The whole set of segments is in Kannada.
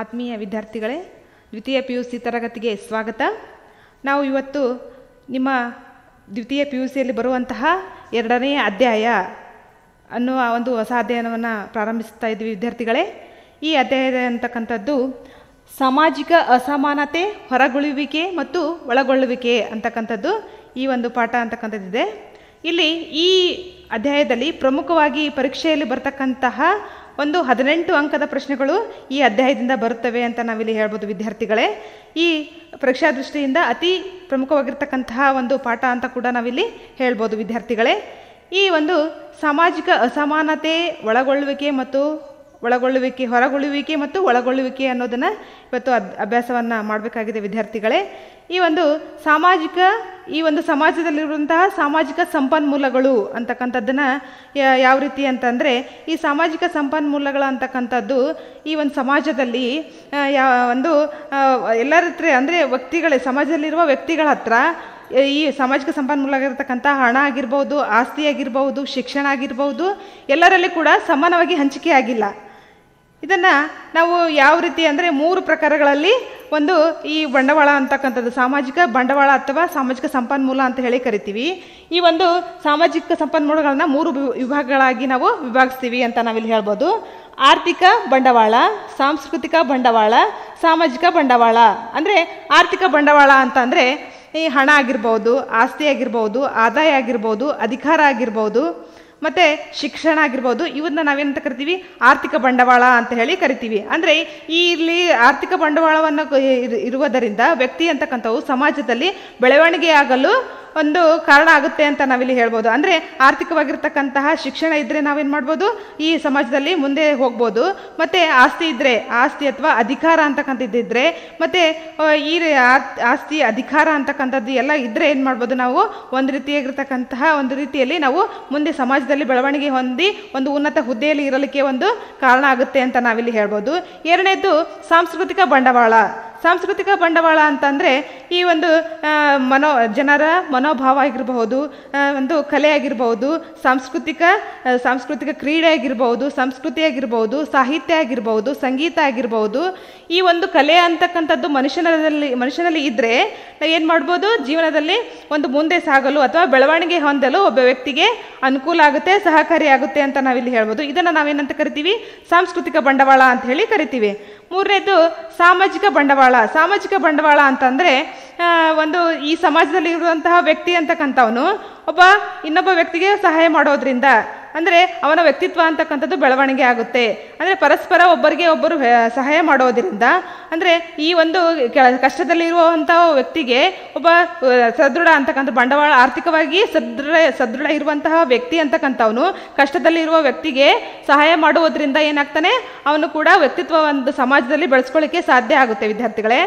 ಆತ್ಮೀಯ ವಿದ್ಯಾರ್ಥಿಗಳೇ ದ್ವಿತೀಯ ಪಿ ಯು ಸಿ ತರಗತಿಗೆ ಸ್ವಾಗತ ನಾವು ಇವತ್ತು ನಿಮ್ಮ ದ್ವಿತೀಯ ಪಿ ಯು ಸಿಯಲ್ಲಿ ಬರುವಂತಹ ಎರಡನೇ ಅಧ್ಯಾಯ ಅನ್ನುವ ಒಂದು ಹೊಸ ಅಧ್ಯಯನವನ್ನು ಪ್ರಾರಂಭಿಸ್ತಾ ಇದ್ವಿ ವಿದ್ಯಾರ್ಥಿಗಳೇ ಈ ಅಧ್ಯಾಯ ಅಂತಕ್ಕಂಥದ್ದು ಸಾಮಾಜಿಕ ಅಸಮಾನತೆ ಹೊರಗುಳುವಿಕೆ ಮತ್ತು ಒಳಗೊಳ್ಳುವಿಕೆ ಅಂತಕ್ಕಂಥದ್ದು ಈ ಒಂದು ಪಾಠ ಅಂತಕ್ಕಂಥದ್ದಿದೆ ಇಲ್ಲಿ ಈ ಅಧ್ಯಾಯದಲ್ಲಿ ಪ್ರಮುಖವಾಗಿ ಪರೀಕ್ಷೆಯಲ್ಲಿ ಬರ್ತಕ್ಕಂತಹ ಒಂದು ಹದಿನೆಂಟು ಅಂಕದ ಪ್ರಶ್ನೆಗಳು ಈ ಅಧ್ಯಾಯದಿಂದ ಬರುತ್ತವೆ ಅಂತ ನಾವಿಲ್ಲಿ ಹೇಳ್ಬೋದು ವಿದ್ಯಾರ್ಥಿಗಳೇ ಈ ಪರೀಕ್ಷಾ ದೃಷ್ಟಿಯಿಂದ ಅತಿ ಪ್ರಮುಖವಾಗಿರ್ತಕ್ಕಂತಹ ಒಂದು ಪಾಠ ಅಂತ ಕೂಡ ನಾವಿಲ್ಲಿ ಹೇಳ್ಬೋದು ವಿದ್ಯಾರ್ಥಿಗಳೇ ಈ ಒಂದು ಸಾಮಾಜಿಕ ಅಸಮಾನತೆ ಒಳಗೊಳ್ಳುವಿಕೆ ಮತ್ತು ಒಳಗೊಳ್ಳುವಿಕೆ ಹೊರಗೊಳ್ಳುವಿಕೆ ಮತ್ತು ಒಳಗೊಳ್ಳುವಿಕೆ ಅನ್ನೋದನ್ನು ಇವತ್ತು ಅಭ್ಯಾಸವನ್ನು ಮಾಡಬೇಕಾಗಿದೆ ವಿದ್ಯಾರ್ಥಿಗಳೇ ಈ ಒಂದು ಸಾಮಾಜಿಕ ಈ ಒಂದು ಸಮಾಜದಲ್ಲಿರುವಂತಹ ಸಾಮಾಜಿಕ ಸಂಪನ್ಮೂಲಗಳು ಅಂತಕ್ಕಂಥದ್ದನ್ನು ಯಾವ ರೀತಿ ಅಂತಂದರೆ ಈ ಸಾಮಾಜಿಕ ಸಂಪನ್ಮೂಲಗಳು ಅಂತಕ್ಕಂಥದ್ದು ಈ ಒಂದು ಸಮಾಜದಲ್ಲಿ ಯಾವ ಒಂದು ಎಲ್ಲರ ಹತ್ರ ಅಂದರೆ ವ್ಯಕ್ತಿಗಳೇ ಸಮಾಜದಲ್ಲಿರುವ ವ್ಯಕ್ತಿಗಳ ಹತ್ರ ಈ ಸಾಮಾಜಿಕ ಸಂಪನ್ಮೂಲವಾಗಿರ್ತಕ್ಕಂಥ ಹಣ ಆಗಿರ್ಬೋದು ಆಸ್ತಿ ಆಗಿರ್ಬೋದು ಶಿಕ್ಷಣ ಆಗಿರ್ಬೋದು ಎಲ್ಲರಲ್ಲಿ ಕೂಡ ಸಮಾನವಾಗಿ ಹಂಚಿಕೆ ಆಗಿಲ್ಲ ಇದನ್ನು ನಾವು ಯಾವ ರೀತಿ ಅಂದರೆ ಮೂರು ಪ್ರಕಾರಗಳಲ್ಲಿ ಒಂದು ಈ ಬಂಡವಾಳ ಅಂತಕ್ಕಂಥದ್ದು ಸಾಮಾಜಿಕ ಬಂಡವಾಳ ಅಥವಾ ಸಾಮಾಜಿಕ ಸಂಪನ್ಮೂಲ ಅಂತ ಹೇಳಿ ಕರಿತೀವಿ ಈ ಒಂದು ಸಾಮಾಜಿಕ ಸಂಪನ್ಮೂಲಗಳನ್ನು ಮೂರು ವಿಭಾಗಗಳಾಗಿ ನಾವು ವಿಭಾಗಿಸ್ತೀವಿ ಅಂತ ನಾವಿಲ್ಲಿ ಹೇಳ್ಬೋದು ಆರ್ಥಿಕ ಬಂಡವಾಳ ಸಾಂಸ್ಕೃತಿಕ ಬಂಡವಾಳ ಸಾಮಾಜಿಕ ಬಂಡವಾಳ ಅಂದರೆ ಆರ್ಥಿಕ ಬಂಡವಾಳ ಅಂತ ಅಂದರೆ ಈ ಹಣ ಆಗಿರ್ಬೋದು ಆಸ್ತಿ ಆಗಿರ್ಬೋದು ಆದಾಯ ಆಗಿರ್ಬೋದು ಅಧಿಕಾರ ಆಗಿರ್ಬೋದು ಮತ್ತು ಶಿಕ್ಷಣ ಆಗಿರ್ಬೋದು ಇವನ್ನ ನಾವೇನಂತ ಕರಿತೀವಿ ಆರ್ಥಿಕ ಬಂಡವಾಳ ಅಂತ ಹೇಳಿ ಕರಿತೀವಿ ಅಂದರೆ ಈ ಇಲ್ಲಿ ಆರ್ಥಿಕ ಬಂಡವಾಳವನ್ನು ಇರುವುದರಿಂದ ವ್ಯಕ್ತಿ ಅಂತಕ್ಕಂಥವು ಸಮಾಜದಲ್ಲಿ ಬೆಳವಣಿಗೆಯಾಗಲು ಒಂದು ಕಾರಣ ಆಗುತ್ತೆ ಅಂತ ನಾವಿಲ್ಲಿ ಹೇಳ್ಬೋದು ಅಂದರೆ ಆರ್ಥಿಕವಾಗಿರ್ತಕ್ಕಂತಹ ಶಿಕ್ಷಣ ಇದ್ದರೆ ನಾವೇನು ಮಾಡ್ಬೋದು ಈ ಸಮಾಜದಲ್ಲಿ ಮುಂದೆ ಹೋಗ್ಬೋದು ಮತ್ತು ಆಸ್ತಿ ಇದ್ದರೆ ಆಸ್ತಿ ಅಥವಾ ಅಧಿಕಾರ ಅಂತಕ್ಕಂಥದ್ದಿದ್ದರೆ ಮತ್ತು ಈ ಆಸ್ತಿ ಅಧಿಕಾರ ಅಂತಕ್ಕಂಥದ್ದು ಎಲ್ಲ ಇದ್ದರೆ ಏನು ಮಾಡ್ಬೋದು ನಾವು ಒಂದು ರೀತಿಯಾಗಿರ್ತಕ್ಕಂತಹ ಒಂದು ರೀತಿಯಲ್ಲಿ ನಾವು ಮುಂದೆ ಸಮಾಜದಲ್ಲಿ ಬೆಳವಣಿಗೆ ಹೊಂದಿ ಒಂದು ಉನ್ನತ ಹುದ್ದೆಯಲ್ಲಿ ಇರಲಿಕ್ಕೆ ಒಂದು ಕಾರಣ ಆಗುತ್ತೆ ಅಂತ ನಾವಿಲ್ಲಿ ಹೇಳ್ಬೋದು ಎರಡನೇದು ಸಾಂಸ್ಕೃತಿಕ ಬಂಡವಾಳ ಸಾಂಸ್ಕೃತಿಕ ಬಂಡವಾಳ ಅಂತಂದರೆ ಈ ಒಂದು ಮನೋ ಜನರ ಮನೋಭಾವ ಆಗಿರಬಹುದು ಒಂದು ಕಲೆ ಆಗಿರ್ಬೋದು ಸಾಂಸ್ಕೃತಿಕ ಸಾಂಸ್ಕೃತಿಕ ಕ್ರೀಡೆ ಆಗಿರ್ಬೋದು ಸಂಸ್ಕೃತಿ ಆಗಿರ್ಬೋದು ಸಾಹಿತ್ಯ ಆಗಿರಬಹುದು ಸಂಗೀತ ಆಗಿರಬಹುದು ಈ ಒಂದು ಕಲೆ ಅಂತಕ್ಕಂಥದ್ದು ಮನುಷ್ಯನಲ್ಲಿ ಮನುಷ್ಯನಲ್ಲಿ ಇದ್ದರೆ ನಾವು ಏನು ಮಾಡ್ಬೋದು ಜೀವನದಲ್ಲಿ ಒಂದು ಮುಂದೆ ಸಾಗಲು ಅಥವಾ ಬೆಳವಣಿಗೆ ಹೊಂದಲು ಒಬ್ಬ ವ್ಯಕ್ತಿಗೆ ಅನುಕೂಲ ಆಗುತ್ತೆ ಸಹಕಾರಿಯಾಗುತ್ತೆ ಅಂತ ನಾವಿಲ್ಲಿ ಹೇಳ್ಬೋದು ಇದನ್ನು ನಾವೇನಂತ ಕರಿತೀವಿ ಸಾಂಸ್ಕೃತಿಕ ಬಂಡವಾಳ ಅಂತ ಹೇಳಿ ಕರಿತೀವಿ ಮೂರನೇದು ಸಾಮಾಜಿಕ ಬಂಡವಾಳ ಸಾಮಾಜಿಕ ಬಂಡವಾಳ ಅಂತಂದರೆ ಒಂದು ಈ ಸಮಾಜದಲ್ಲಿ ವ್ಯಕ್ತಿ ಅಂತಕ್ಕಂಥವನು ಒಬ್ಬ ಇನ್ನೊಬ್ಬ ವ್ಯಕ್ತಿಗೆ ಸಹಾಯ ಮಾಡೋದ್ರಿಂದ ಅಂದರೆ ಅವನ ವ್ಯಕ್ತಿತ್ವ ಅಂತಕ್ಕಂಥದ್ದು ಬೆಳವಣಿಗೆ ಆಗುತ್ತೆ ಅಂದರೆ ಪರಸ್ಪರ ಒಬ್ಬರಿಗೆ ಒಬ್ಬರು ಸಹಾಯ ಮಾಡೋದರಿಂದ ಅಂದರೆ ಈ ಒಂದು ಕಷ್ಟದಲ್ಲಿರುವಂಥ ವ್ಯಕ್ತಿಗೆ ಒಬ್ಬ ಸದೃಢ ಅಂತಕ್ಕಂಥ ಬಂಡವಾಳ ಆರ್ಥಿಕವಾಗಿ ಸದೃಢ ಸದೃಢ ಇರುವಂತಹ ವ್ಯಕ್ತಿ ಅಂತಕ್ಕಂಥವನು ಕಷ್ಟದಲ್ಲಿರುವ ವ್ಯಕ್ತಿಗೆ ಸಹಾಯ ಮಾಡುವುದರಿಂದ ಏನಾಗ್ತಾನೆ ಅವನು ಕೂಡ ವ್ಯಕ್ತಿತ್ವ ಒಂದು ಸಮಾಜದಲ್ಲಿ ಬೆಳೆಸ್ಕೊಳ್ಳಿಕ್ಕೆ ಸಾಧ್ಯ ಆಗುತ್ತೆ ವಿದ್ಯಾರ್ಥಿಗಳೇ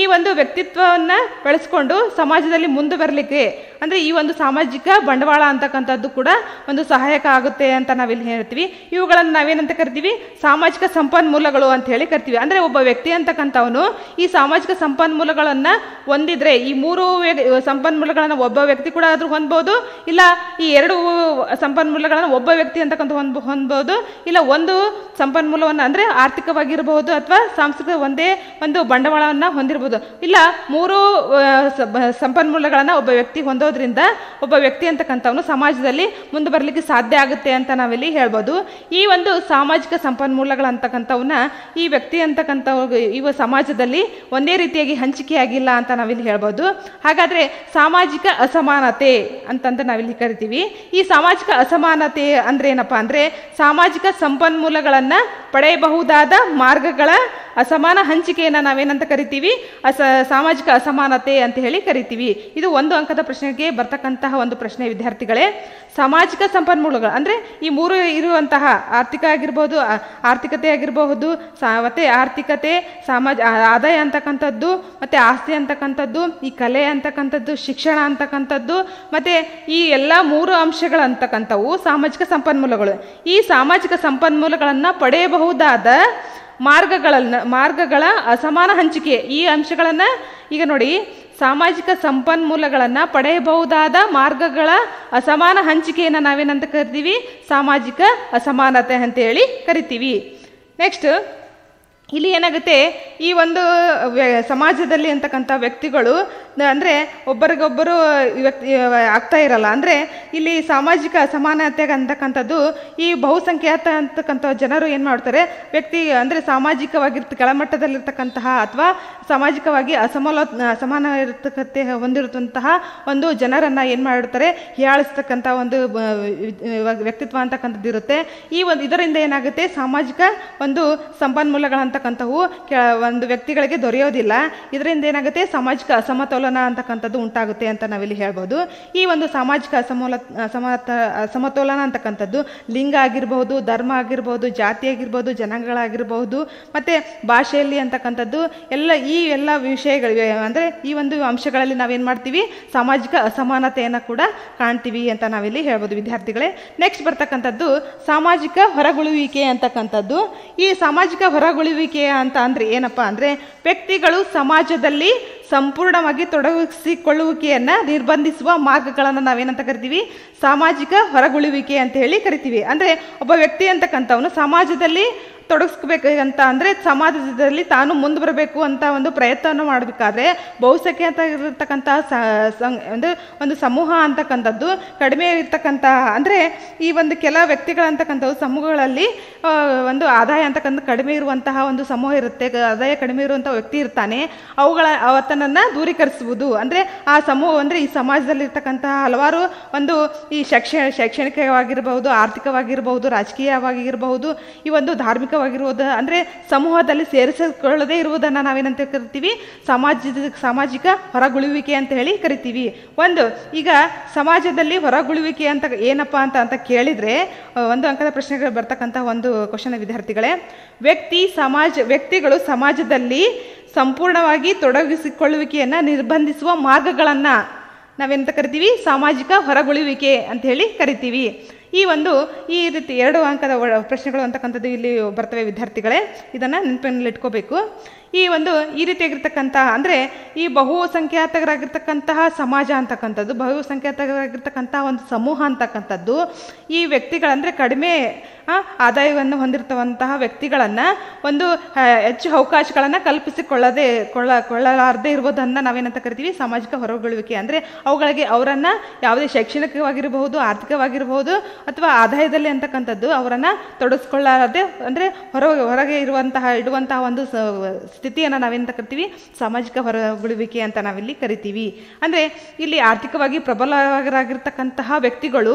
ಈ ಒಂದು ವ್ಯಕ್ತಿತ್ವವನ್ನು ಬೆಳೆಸ್ಕೊಂಡು ಸಮಾಜದಲ್ಲಿ ಮುಂದೆ ಬರಲಿಕ್ಕೆ ಅಂದರೆ ಈ ಒಂದು ಸಾಮಾಜಿಕ ಬಂಡವಾಳ ಅಂತಕ್ಕಂಥದ್ದು ಕೂಡ ಒಂದು ಸಹಾಯಕ ಆಗುತ್ತೆ ಅಂತ ನಾವಿಲ್ಲಿ ಹೇಳ್ತೀವಿ ಇವುಗಳನ್ನು ನಾವೇನಂತ ಕರಿತೀವಿ ಸಾಮಾಜಿಕ ಸಂಪನ್ಮೂಲಗಳು ಅಂತ ಹೇಳಿ ಕರಿತೀವಿ ಅಂದರೆ ಒಬ್ಬ ವ್ಯಕ್ತಿ ಅಂತಕ್ಕಂಥವನು ಈ ಸಾಮಾಜಿಕ ಸಂಪನ್ಮೂಲಗಳನ್ನು ಹೊಂದಿದ್ರೆ ಈ ಮೂರು ಸಂಪನ್ಮೂಲಗಳನ್ನು ಒಬ್ಬ ವ್ಯಕ್ತಿ ಕೂಡ ಆದರೂ ಹೊಂದ್ಬೋದು ಇಲ್ಲ ಈ ಎರಡು ಸಂಪನ್ಮೂಲಗಳನ್ನು ಒಬ್ಬ ವ್ಯಕ್ತಿ ಅಂತಕ್ಕಂಥ ಹೊಂದ್ ಹೊಂದ್ಬೋದು ಇಲ್ಲ ಒಂದು ಸಂಪನ್ಮೂಲವನ್ನು ಅಂದರೆ ಆರ್ಥಿಕವಾಗಿರಬಹುದು ಅಥವಾ ಸಾಂಸ್ಕೃತಿಕ ಒಂದೇ ಒಂದು ಬಂಡವಾಳವನ್ನು ಹೊಂದಿರಬಹುದು ಹೇಳ್ಬೋದು ಇಲ್ಲ ಮೂರು ಸಂಪನ್ಮೂಲಗಳನ್ನು ಒಬ್ಬ ವ್ಯಕ್ತಿ ಹೊಂದೋದ್ರಿಂದ ಒಬ್ಬ ವ್ಯಕ್ತಿ ಅಂತಕ್ಕಂಥವನು ಸಮಾಜದಲ್ಲಿ ಮುಂದೆ ಬರಲಿಕ್ಕೆ ಸಾಧ್ಯ ಆಗುತ್ತೆ ಅಂತ ನಾವಿಲ್ಲಿ ಹೇಳ್ಬೋದು ಈ ಒಂದು ಸಾಮಾಜಿಕ ಸಂಪನ್ಮೂಲಗಳಂತಕ್ಕಂಥವನ್ನ ಈ ವ್ಯಕ್ತಿ ಅಂತಕ್ಕಂಥ ಇವ ಸಮಾಜದಲ್ಲಿ ಒಂದೇ ರೀತಿಯಾಗಿ ಹಂಚಿಕೆಯಾಗಿಲ್ಲ ಅಂತ ನಾವಿಲ್ಲಿ ಹೇಳ್ಬೋದು ಹಾಗಾದರೆ ಸಾಮಾಜಿಕ ಅಸಮಾನತೆ ಅಂತಂದು ನಾವಿಲ್ಲಿ ಕರಿತೀವಿ ಈ ಸಾಮಾಜಿಕ ಅಸಮಾನತೆ ಅಂದ್ರೆ ಏನಪ್ಪ ಅಂದರೆ ಸಾಮಾಜಿಕ ಸಂಪನ್ಮೂಲಗಳನ್ನು ಪಡೆಯಬಹುದಾದ ಮಾರ್ಗಗಳ ಅಸಮಾನ ಹಂಚಿಕೆಯನ್ನು ನಾವೇನಂತ ಕರಿತೀವಿ ಅಸ ಸಾಮಾಜಿಕ ಅಸಮಾನತೆ ಅಂತ ಹೇಳಿ ಕರಿತೀವಿ ಇದು ಒಂದು ಅಂಕದ ಪ್ರಶ್ನೆಗೆ ಬರ್ತಕ್ಕಂತಹ ಒಂದು ಪ್ರಶ್ನೆ ವಿದ್ಯಾರ್ಥಿಗಳೇ ಸಾಮಾಜಿಕ ಸಂಪನ್ಮೂಲಗಳು ಅಂದರೆ ಈ ಮೂರು ಇರುವಂತಹ ಆರ್ಥಿಕ ಆಗಿರ್ಬೋದು ಆರ್ಥಿಕತೆ ಆಗಿರಬಹುದು ಮತ್ತೆ ಆರ್ಥಿಕತೆ ಸಾಮಾಜ ಆದಾಯ ಅಂತಕ್ಕಂಥದ್ದು ಮತ್ತು ಆಸ್ತಿ ಅಂತಕ್ಕಂಥದ್ದು ಈ ಕಲೆ ಅಂತಕ್ಕಂಥದ್ದು ಶಿಕ್ಷಣ ಅಂತಕ್ಕಂಥದ್ದು ಮತ್ತು ಈ ಎಲ್ಲ ಮೂರು ಅಂಶಗಳಂತಕ್ಕಂಥವು ಸಾಮಾಜಿಕ ಸಂಪನ್ಮೂಲಗಳು ಈ ಸಾಮಾಜಿಕ ಸಂಪನ್ಮೂಲಗಳನ್ನು ಪಡೆಯಬಹುದಾದ ಮಾರ್ಗಗಳನ್ನು ಮಾರ್ಗಗಳ ಅಸಮಾನ ಹಂಚಿಕೆ ಈ ಅಂಶಗಳನ್ನು ಈಗ ನೋಡಿ ಸಾಮಾಜಿಕ ಸಂಪನ್ಮೂಲಗಳನ್ನು ಪಡೆಯಬಹುದಾದ ಮಾರ್ಗಗಳ ಅಸಮಾನ ಹಂಚಿಕೆಯನ್ನು ನಾವೇನಂತ ಕರಿತೀವಿ ಸಾಮಾಜಿಕ ಅಸಮಾನತೆ ಅಂತೇಳಿ ಕರಿತೀವಿ ನೆಕ್ಸ್ಟ್ ಇಲ್ಲಿ ಏನಾಗುತ್ತೆ ಈ ಒಂದು ಸಮಾಜದಲ್ಲಿ ಅಂತಕ್ಕಂಥ ವ್ಯಕ್ತಿಗಳು ಅಂದರೆ ಒಬ್ಬರಿಗೊಬ್ಬರು ವ್ಯಕ್ತಿ ಆಗ್ತಾ ಇರಲ್ಲ ಅಂದರೆ ಇಲ್ಲಿ ಸಾಮಾಜಿಕ ಅಸಮಾನತೆ ಅಂತಕ್ಕಂಥದ್ದು ಈ ಬಹುಸಂಖ್ಯಾತ ಅಂತಕ್ಕಂಥ ಜನರು ಏನು ಮಾಡ್ತಾರೆ ವ್ಯಕ್ತಿ ಅಂದರೆ ಸಾಮಾಜಿಕವಾಗಿ ಕೆಳಮಟ್ಟದಲ್ಲಿರ್ತಕ್ಕಂತಹ ಅಥವಾ ಸಾಮಾಜಿಕವಾಗಿ ಅಸಮಲ ಅಸಮಾನ ಇರತಕ್ಕಂತೆ ಹೊಂದಿರತಂತಹ ಒಂದು ಜನರನ್ನು ಏನು ಮಾಡ್ತಾರೆ ಹೀಯಾಳಿಸ್ತಕ್ಕಂಥ ಒಂದು ವ್ಯಕ್ತಿತ್ವ ಅಂತಕ್ಕಂಥದ್ದು ಇರುತ್ತೆ ಈ ಒಂದು ಇದರಿಂದ ಏನಾಗುತ್ತೆ ಸಾಮಾಜಿಕ ಒಂದು ಸಂಪನ್ಮೂಲಗಳಂತ ಅಂತಕ್ಕಂಥವು ಒಂದು ವ್ಯಕ್ತಿಗಳಿಗೆ ದೊರೆಯೋದಿಲ್ಲ ಇದರಿಂದ ಏನಾಗುತ್ತೆ ಸಾಮಾಜಿಕ ಅಸಮತೋಲನ ಅಂತಕ್ಕಂಥದ್ದು ಉಂಟಾಗುತ್ತೆ ಅಂತ ನಾವಿಲ್ಲಿ ಹೇಳ್ಬೋದು ಈ ಒಂದು ಸಾಮಾಜಿಕ ಅಸಮೋಲ ಅಸಮತ ಅಸಮತೋಲನ ಅಂತಕ್ಕಂಥದ್ದು ಲಿಂಗ ಆಗಿರ್ಬೋದು ಧರ್ಮ ಆಗಿರ್ಬೋದು ಜಾತಿ ಆಗಿರ್ಬೋದು ಜನಾಂಗಗಳಾಗಿರ್ಬೋದು ಮತ್ತು ಭಾಷೆಯಲ್ಲಿ ಅಂತಕ್ಕಂಥದ್ದು ಎಲ್ಲ ಈ ಎಲ್ಲ ವಿಷಯಗಳಿವೆ ಅಂದರೆ ಈ ಒಂದು ಅಂಶಗಳಲ್ಲಿ ನಾವೇನು ಮಾಡ್ತೀವಿ ಸಾಮಾಜಿಕ ಅಸಮಾನತೆಯನ್ನು ಕೂಡ ಕಾಣ್ತೀವಿ ಅಂತ ನಾವಿಲ್ಲಿ ಹೇಳ್ಬೋದು ವಿದ್ಯಾರ್ಥಿಗಳೇ ನೆಕ್ಸ್ಟ್ ಬರ್ತಕ್ಕಂಥದ್ದು ಸಾಮಾಜಿಕ ಹೊರಗುಳುವಿಕೆ ಅಂತಕ್ಕಂಥದ್ದು ಈ ಸಾಮಾಜಿಕ ಹೊರಗುಳುವಿಕೆ ಆಳ್ವಿಕೆ ಅಂತ ಅಂದರೆ ಏನಪ್ಪ ಅಂದರೆ ವ್ಯಕ್ತಿಗಳು ಸಮಾಜದಲ್ಲಿ ಸಂಪೂರ್ಣವಾಗಿ ತೊಡಗಿಸಿಕೊಳ್ಳುವಿಕೆಯನ್ನು ನಿರ್ಬಂಧಿಸುವ ಮಾರ್ಗಗಳನ್ನು ನಾವೇನಂತ ಕರಿತೀವಿ ಸಾಮಾಜಿಕ ಹೊರಗುಳುವಿಕೆ ಅಂತ ಹೇಳಿ ಕರಿತೀವಿ ಅಂದರೆ ಒಬ್ಬ ವ್ಯಕ್ತಿ ಅಂತಕ್ಕಂಥವನು ಸಮಾಜದಲ್ಲಿ ತೊಡಗಿಸ್ಬೇಕಂತ ಅಂದರೆ ಸಮಾಜದಲ್ಲಿ ತಾನು ಮುಂದೆ ಬರಬೇಕು ಅಂತ ಒಂದು ಪ್ರಯತ್ನವನ್ನು ಮಾಡಬೇಕಾದ್ರೆ ಬಹುಸಂಖ್ಯೆ ಅಂತ ಇರತಕ್ಕಂಥ ಒಂದು ಒಂದು ಸಮೂಹ ಅಂತಕ್ಕಂಥದ್ದು ಕಡಿಮೆ ಇರ್ತಕ್ಕಂಥ ಅಂದರೆ ಈ ಒಂದು ಕೆಲ ವ್ಯಕ್ತಿಗಳಂತಕ್ಕಂಥವು ಸಮೂಹಗಳಲ್ಲಿ ಒಂದು ಆದಾಯ ಅಂತಕ್ಕಂಥ ಕಡಿಮೆ ಇರುವಂತಹ ಒಂದು ಸಮೂಹ ಇರುತ್ತೆ ಆದಾಯ ಕಡಿಮೆ ಇರುವಂಥ ವ್ಯಕ್ತಿ ಇರ್ತಾನೆ ಅವುಗಳ ಅವತ್ತ ಆತನನ್ನು ದೂರೀಕರಿಸುವುದು ಅಂದರೆ ಆ ಸಮೂಹ ಅಂದರೆ ಈ ಸಮಾಜದಲ್ಲಿರ್ತಕ್ಕಂತಹ ಹಲವಾರು ಒಂದು ಈ ಶೈಕ್ಷಣ ಶೈಕ್ಷಣಿಕವಾಗಿರಬಹುದು ಆರ್ಥಿಕವಾಗಿರಬಹುದು ರಾಜಕೀಯವಾಗಿರಬಹುದು ಈ ಒಂದು ಧಾರ್ಮಿಕವಾಗಿರುವುದು ಅಂದರೆ ಸಮೂಹದಲ್ಲಿ ಸೇರಿಸಿಕೊಳ್ಳದೇ ಇರುವುದನ್ನು ನಾವೇನಂತ ಕರಿತೀವಿ ಸಮಾಜದ ಸಾಮಾಜಿಕ ಹೊರಗುಳುವಿಕೆ ಅಂತ ಹೇಳಿ ಕರಿತೀವಿ ಒಂದು ಈಗ ಸಮಾಜದಲ್ಲಿ ಹೊರಗುಳುವಿಕೆ ಅಂತ ಏನಪ್ಪ ಅಂತ ಅಂತ ಕೇಳಿದರೆ ಒಂದು ಅಂಕದ ಪ್ರಶ್ನೆಗಳು ಬರ್ತಕ್ಕಂಥ ಒಂದು ಕ್ವಶನ್ ವಿದ್ಯಾರ್ಥಿಗಳೇ ವ್ಯಕ್ತಿ ಸಮಾಜ ವ್ಯಕ್ತಿಗಳು ಸಮಾಜದಲ್ಲಿ ಸಂಪೂರ್ಣವಾಗಿ ತೊಡಗಿಸಿಕೊಳ್ಳುವಿಕೆಯನ್ನು ನಿರ್ಬಂಧಿಸುವ ಮಾರ್ಗಗಳನ್ನು ನಾವೆಂತ ಕರಿತೀವಿ ಸಾಮಾಜಿಕ ಹೊರಗುಳಿವಿಕೆ ಅಂತ ಹೇಳಿ ಕರಿತೀವಿ ಈ ಒಂದು ಈ ರೀತಿ ಎರಡು ಅಂಕದ ಪ್ರಶ್ನೆಗಳು ಅಂತಕ್ಕಂಥದ್ದು ಇಲ್ಲಿ ಬರ್ತವೆ ವಿದ್ಯಾರ್ಥಿಗಳೇ ಇದನ್ನು ಇಟ್ಕೋಬೇಕು ಈ ಒಂದು ಈ ರೀತಿಯಾಗಿರ್ತಕ್ಕಂತಹ ಅಂದರೆ ಈ ಬಹುಸಂಖ್ಯಾತರಾಗಿರ್ತಕ್ಕಂತಹ ಸಮಾಜ ಅಂತಕ್ಕಂಥದ್ದು ಬಹುಸಂಖ್ಯಾತರಾಗಿರ್ತಕ್ಕಂತಹ ಒಂದು ಸಮೂಹ ಅಂತಕ್ಕಂಥದ್ದು ಈ ವ್ಯಕ್ತಿಗಳಂದರೆ ಕಡಿಮೆ ಆದಾಯವನ್ನು ಹೊಂದಿರ್ತವಂತಹ ವ್ಯಕ್ತಿಗಳನ್ನು ಒಂದು ಹೆಚ್ಚು ಅವಕಾಶಗಳನ್ನು ಕಲ್ಪಿಸಿಕೊಳ್ಳದೆ ಕೊಳ್ಳ ಕೊಳ್ಳಲಾರದೆ ಇರುವುದನ್ನು ನಾವೇನಂತ ಕರಿತೀವಿ ಸಾಮಾಜಿಕ ಹೊರಗುಳುವಿಕೆ ಅಂದರೆ ಅವುಗಳಿಗೆ ಅವರನ್ನು ಯಾವುದೇ ಶೈಕ್ಷಣಿಕವಾಗಿರಬಹುದು ಆರ್ಥಿಕವಾಗಿರಬಹುದು ಅಥವಾ ಆದಾಯದಲ್ಲಿ ಅಂತಕ್ಕಂಥದ್ದು ಅವರನ್ನು ತೊಡಸ್ಕೊಳ್ಳಾರದೆ ಅಂದರೆ ಹೊರ ಹೊರಗೆ ಇರುವಂತಹ ಇಡುವಂತಹ ಒಂದು ಸ್ಥಿತಿಯನ್ನು ನಾವೇನು ಕರಿತೀವಿ ಸಾಮಾಜಿಕ ಹೊರಗುಳುವಿಕೆ ಅಂತ ನಾವಿಲ್ಲಿ ಕರಿತೀವಿ ಅಂದರೆ ಇಲ್ಲಿ ಆರ್ಥಿಕವಾಗಿ ಪ್ರಬಲವಾಗಿರಾಗಿರ್ತಕ್ಕಂತಹ ವ್ಯಕ್ತಿಗಳು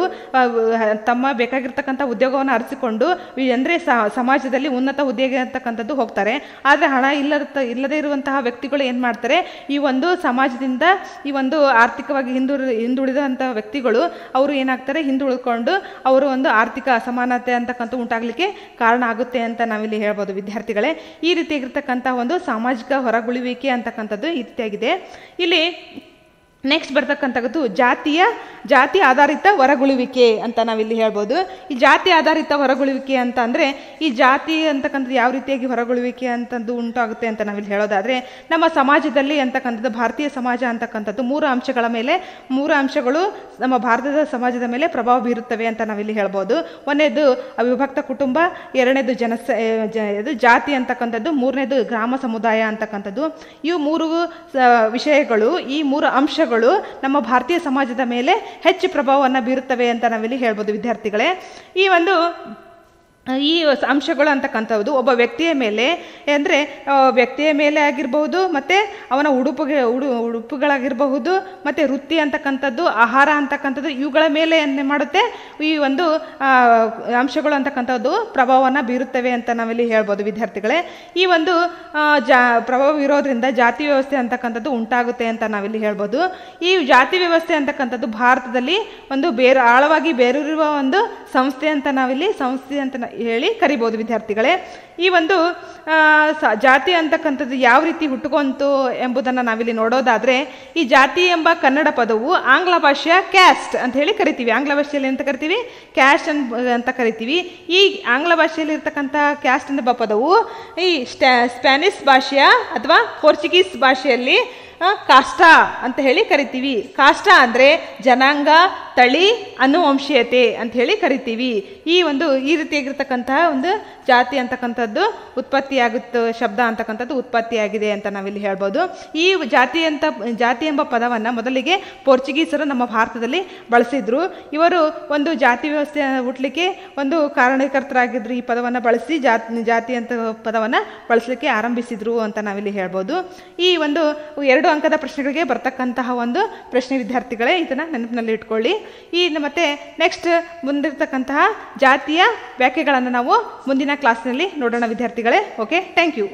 ತಮ್ಮ ಬೇಕಾಗಿರ್ತಕ್ಕಂಥ ಉದ್ಯೋಗವನ್ನು ಅರಿಸಿಕೊಂಡು ಅಂದರೆ ಸಮಾಜದಲ್ಲಿ ಉನ್ನತ ಉದ್ಯೋಗ ಅಂತಕ್ಕಂಥದ್ದು ಹೋಗ್ತಾರೆ ಆದರೆ ಹಣ ಇಲ್ಲದ ಇಲ್ಲದೇ ಇರುವಂತಹ ವ್ಯಕ್ತಿಗಳು ಏನು ಮಾಡ್ತಾರೆ ಈ ಒಂದು ಸಮಾಜದಿಂದ ಈ ಒಂದು ಆರ್ಥಿಕವಾಗಿ ಹಿಂದುಳಿದ ಹಿಂದುಳಿದಂಥ ವ್ಯಕ್ತಿಗಳು ಅವರು ಏನಾಗ್ತಾರೆ ಹಿಂದುಳಿಕೊಂಡು ಅವರು ಒಂದು ಆರ್ಥಿಕ ಅಸಮಾನತೆ ಅಂತಕ್ಕಂಥ ಉಂಟಾಗಲಿಕ್ಕೆ ಕಾರಣ ಆಗುತ್ತೆ ಅಂತ ನಾವಿಲ್ಲಿ ಹೇಳ್ಬೋದು ವಿದ್ಯಾರ್ಥಿಗಳೇ ಈ ರೀತಿಯಾಗಿರ್ತಕ್ಕಂಥ ಒಂದು ಸಾಮಾಜಿಕ ಹೊರಗುಳುವಿಕೆ ಅಂತಕ್ಕಂಥದ್ದು ಈ ರೀತಿಯಾಗಿದೆ ಇಲ್ಲಿ ನೆಕ್ಸ್ಟ್ ಬರ್ತಕ್ಕಂಥದ್ದು ಜಾತಿಯ ಜಾತಿ ಆಧಾರಿತ ಹೊರಗುಳುವಿಕೆ ಅಂತ ನಾವಿಲ್ಲಿ ಹೇಳ್ಬೋದು ಈ ಜಾತಿ ಆಧಾರಿತ ಹೊರಗುಳುವಿಕೆ ಅಂತ ಅಂದರೆ ಈ ಜಾತಿ ಅಂತಕ್ಕಂಥದ್ದು ಯಾವ ರೀತಿಯಾಗಿ ಹೊರಗುಳುವಿಕೆ ಅಂತಂದು ಉಂಟಾಗುತ್ತೆ ಅಂತ ನಾವಿಲ್ಲಿ ಹೇಳೋದಾದರೆ ನಮ್ಮ ಸಮಾಜದಲ್ಲಿ ಅಂತಕ್ಕಂಥದ್ದು ಭಾರತೀಯ ಸಮಾಜ ಅಂತಕ್ಕಂಥದ್ದು ಮೂರು ಅಂಶಗಳ ಮೇಲೆ ಮೂರು ಅಂಶಗಳು ನಮ್ಮ ಭಾರತದ ಸಮಾಜದ ಮೇಲೆ ಪ್ರಭಾವ ಬೀರುತ್ತವೆ ಅಂತ ನಾವಿಲ್ಲಿ ಹೇಳ್ಬೋದು ಒಂದನೇದು ಅವಿಭಕ್ತ ಕುಟುಂಬ ಎರಡನೇದು ಜನಸ ಇದು ಜಾತಿ ಅಂತಕ್ಕಂಥದ್ದು ಮೂರನೇದು ಗ್ರಾಮ ಸಮುದಾಯ ಅಂತಕ್ಕಂಥದ್ದು ಇವು ಮೂರು ವಿಷಯಗಳು ಈ ಮೂರು ಅಂಶಗಳು ಅಂಶಗಳು ನಮ್ಮ ಭಾರತೀಯ ಸಮಾಜದ ಮೇಲೆ ಹೆಚ್ಚು ಪ್ರಭಾವವನ್ನು ಬೀರುತ್ತವೆ ಅಂತ ನಾವಿಲ್ಲಿ ಹೇಳ್ಬೋದು ವಿದ್ಯಾರ್ಥಿಗಳೇ ಈ ಒಂದು ಈ ಅಂಶಗಳು ಅಂತಕ್ಕಂಥದ್ದು ಒಬ್ಬ ವ್ಯಕ್ತಿಯ ಮೇಲೆ ಅಂದರೆ ವ್ಯಕ್ತಿಯ ಮೇಲೆ ಆಗಿರಬಹುದು ಮತ್ತು ಅವನ ಉಡುಪುಗೆ ಉಡು ಉಡುಪುಗಳಾಗಿರಬಹುದು ಮತ್ತು ವೃತ್ತಿ ಅಂತಕ್ಕಂಥದ್ದು ಆಹಾರ ಅಂತಕ್ಕಂಥದ್ದು ಇವುಗಳ ಮೇಲೆ ಏನು ಮಾಡುತ್ತೆ ಈ ಒಂದು ಅಂಶಗಳು ಅಂತಕ್ಕಂಥದ್ದು ಪ್ರಭಾವವನ್ನು ಬೀರುತ್ತವೆ ಅಂತ ನಾವಿಲ್ಲಿ ಹೇಳ್ಬೋದು ವಿದ್ಯಾರ್ಥಿಗಳೇ ಈ ಒಂದು ಜಾ ಪ್ರಭಾವ ಇರೋದ್ರಿಂದ ಜಾತಿ ವ್ಯವಸ್ಥೆ ಅಂತಕ್ಕಂಥದ್ದು ಉಂಟಾಗುತ್ತೆ ಅಂತ ನಾವಿಲ್ಲಿ ಹೇಳ್ಬೋದು ಈ ಜಾತಿ ವ್ಯವಸ್ಥೆ ಅಂತಕ್ಕಂಥದ್ದು ಭಾರತದಲ್ಲಿ ಒಂದು ಬೇರೆ ಆಳವಾಗಿ ಬೇರೂರಿರುವ ಒಂದು ಸಂಸ್ಥೆ ಅಂತ ನಾವಿಲ್ಲಿ ಸಂಸ್ಥೆ ಅಂತ ಹೇಳಿ ಕರಿಬೋದು ವಿದ್ಯಾರ್ಥಿಗಳೇ ಈ ಒಂದು ಸ ಜಾತಿ ಅಂತಕ್ಕಂಥದ್ದು ಯಾವ ರೀತಿ ಹುಟ್ಟುಕೊಂತು ಎಂಬುದನ್ನು ನಾವಿಲ್ಲಿ ನೋಡೋದಾದರೆ ಈ ಜಾತಿ ಎಂಬ ಕನ್ನಡ ಪದವು ಆಂಗ್ಲ ಭಾಷೆಯ ಕ್ಯಾಸ್ಟ್ ಅಂತ ಹೇಳಿ ಕರಿತೀವಿ ಆಂಗ್ಲ ಭಾಷೆಯಲ್ಲಿ ಅಂತ ಕರಿತೀವಿ ಕ್ಯಾಸ್ಟ್ ಅಂತ ಕರಿತೀವಿ ಈ ಆಂಗ್ಲ ಭಾಷೆಯಲ್ಲಿ ಇರ್ತಕ್ಕಂಥ ಕ್ಯಾಸ್ಟ್ ಎಂಬ ಪದವು ಈ ಸ್ಟ್ಯಾ ಸ್ಪ್ಯಾನಿಷ್ ಭಾಷೆಯ ಅಥವಾ ಪೋರ್ಚುಗೀಸ್ ಭಾಷೆಯಲ್ಲಿ ಕಾಷ್ಟ ಅಂತ ಹೇಳಿ ಕರಿತೀವಿ ಕಾಷ್ಟ ಅಂದರೆ ಜನಾಂಗ ತಳಿ ಅನುವಂಶೀಯತೆ ಅಂತ ಹೇಳಿ ಕರಿತೀವಿ ಈ ಒಂದು ಈ ರೀತಿಯಾಗಿರ್ತಕ್ಕಂತಹ ಒಂದು ಜಾತಿ ಅಂತಕ್ಕಂಥದ್ದು ಉತ್ಪತ್ತಿಯಾಗುತ್ತೆ ಶಬ್ದ ಅಂತಕ್ಕಂಥದ್ದು ಉತ್ಪತ್ತಿಯಾಗಿದೆ ಅಂತ ನಾವಿಲ್ಲಿ ಹೇಳ್ಬೋದು ಈ ಜಾತಿ ಅಂತ ಜಾತಿ ಎಂಬ ಪದವನ್ನು ಮೊದಲಿಗೆ ಪೋರ್ಚುಗೀಸರು ನಮ್ಮ ಭಾರತದಲ್ಲಿ ಬಳಸಿದ್ರು ಇವರು ಒಂದು ಜಾತಿ ವ್ಯವಸ್ಥೆ ಹುಟ್ಟಲಿಕ್ಕೆ ಒಂದು ಕಾರಣಕರ್ತರಾಗಿದ್ದರು ಈ ಪದವನ್ನು ಬಳಸಿ ಜಾತಿ ಜಾತಿ ಅಂತ ಪದವನ್ನು ಬಳಸಲಿಕ್ಕೆ ಆರಂಭಿಸಿದ್ರು ಅಂತ ನಾವಿಲ್ಲಿ ಹೇಳ್ಬೋದು ಈ ಒಂದು ಎರಡು ಅಂಕದ ಪ್ರಶ್ನೆಗಳಿಗೆ ಬರ್ತಕ್ಕಂತಹ ಒಂದು ಪ್ರಶ್ನೆ ವಿದ್ಯಾರ್ಥಿಗಳೇ ಇದನ್ನು ನೆನಪಿನಲ್ಲಿ ಇಟ್ಕೊಳ್ಳಿ ಈ ಮತ್ತೆ ನೆಕ್ಸ್ಟ್ ಮುಂದಿರ್ತಕ್ಕಂತಹ ಜಾತಿಯ ವ್ಯಾಖ್ಯೆಗಳನ್ನು ನಾವು ಮುಂದಿನ ಕ್ಲಾಸ್ನಲ್ಲಿ ನೋಡೋಣ ವಿದ್ಯಾರ್ಥಿಗಳೇ ಓಕೆ ಥ್ಯಾಂಕ್ ಯು